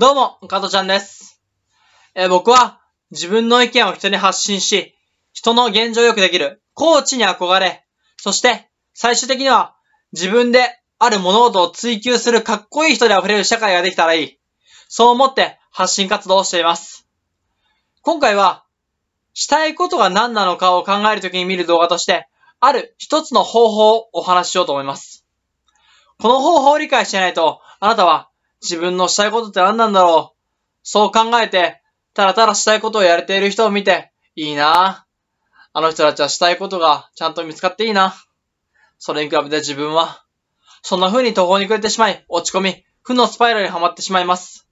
どうも、加藤ちゃんです。えー、僕は自分の意見を人に発信し、人の現状をくできるコーチに憧れ、そして最終的には自分である物事を追求するかっこいい人で溢れる社会ができたらいい。そう思って発信活動をしています。今回は、したいことが何なのかを考えるときに見る動画として、ある一つの方法をお話ししようと思います。この方法を理解してないと、あなたは自分のしたいことって何なんだろう。そう考えて、ただただしたいことをやれている人を見て、いいなぁ。あの人たちはしたいことがちゃんと見つかっていいな。それに比べて自分は、そんな風に途方に暮れてしまい、落ち込み、負のスパイラルにはまってしまいます。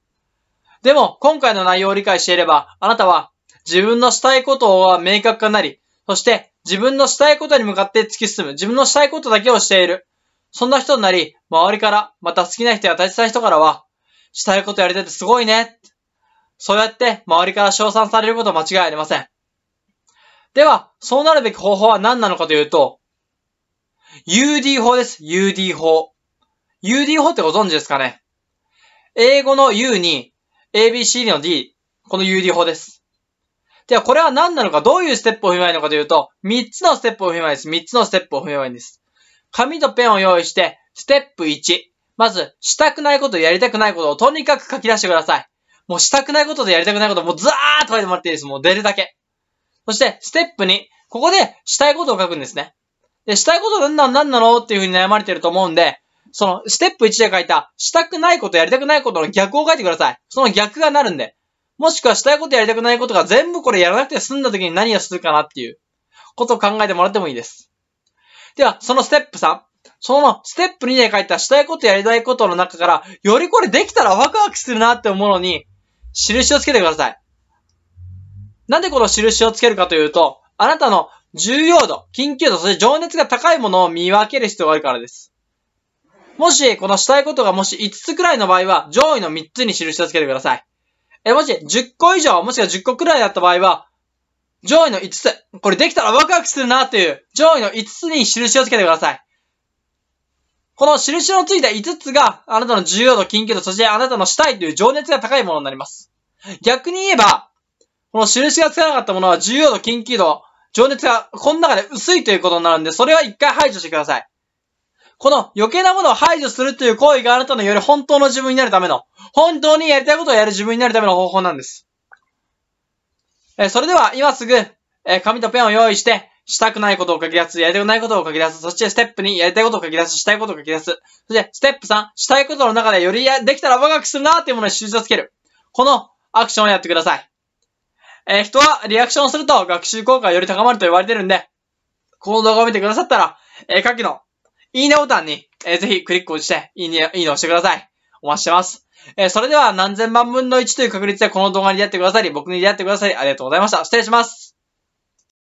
でも、今回の内容を理解していれば、あなたは、自分のしたいことは明確化なり、そして、自分のしたいことに向かって突き進む、自分のしたいことだけをしている。そんな人になり、周りから、また好きな人や大切な人からは、したいことやいってすごいね。そうやって周りから称賛されること間違いありません。では、そうなるべき方法は何なのかというと、UD 法です。UD 法。UD 法ってご存知ですかね英語の U に ABCD の D。この UD 法です。では、これは何なのか、どういうステップを踏めばいいのかというと、3つのステップを踏めばいいです。3つのステップを踏めばいいんです。紙とペンを用意して、ステップ1。まず、したくないことやりたくないことをとにかく書き出してください。もうしたくないことでやりたくないこともうザーッと書いてもらっていいです。もう出るだけ。そして、ステップ2。ここでしたいことを書くんですね。で、したいことは何ななんなのっていうふうに悩まれてると思うんで、その、ステップ1で書いた、したくないことやりたくないことの逆を書いてください。その逆がなるんで。もしくはしたいことやりたくないことが全部これやらなくて済んだ時に何をするかなっていうことを考えてもらってもいいです。では、そのステップ3。そのステップ2で書いたしたいことやりたいことの中から、よりこれできたらワクワクするなって思うのに、印をつけてください。なんでこの印をつけるかというと、あなたの重要度、緊急度、そして情熱が高いものを見分ける必要があるからです。もし、このしたいことがもし5つくらいの場合は、上位の3つに印をつけてください。え、もし、10個以上、もしくは10個くらいだった場合は、上位の5つ、これできたらワクワクするなという、上位の5つに印をつけてください。この印のついた5つが、あなたの重要度、緊急度、そしてあなたのしたいという情熱が高いものになります。逆に言えば、この印がつかなかったものは重要度、緊急度、情熱がこの中で薄いということになるんで、それは一回排除してください。この余計なものを排除するという行為があなたのより本当の自分になるための、本当にやりたいことをやる自分になるための方法なんです。えそれでは今すぐ、え紙とペンを用意して、したくないことを書き出す、やりたくないことを書き出す、そしてステップ2、やりたいことを書き出す、したいことを書き出す。そして、ステップ3、したいことの中でよりや、できたら若くするなーっていうものに術をつける。このアクションをやってください。えー、人はリアクションすると学習効果がより高まると言われてるんで、この動画を見てくださったら、えー、下記のいいねボタンに、えー、ぜひクリックをして、いいね、いいねをしてください。お待ちしてます。えー、それでは何千万分の1という確率でこの動画に出会ってくださり、僕に出会ってくださり、ありがとうございました。失礼します。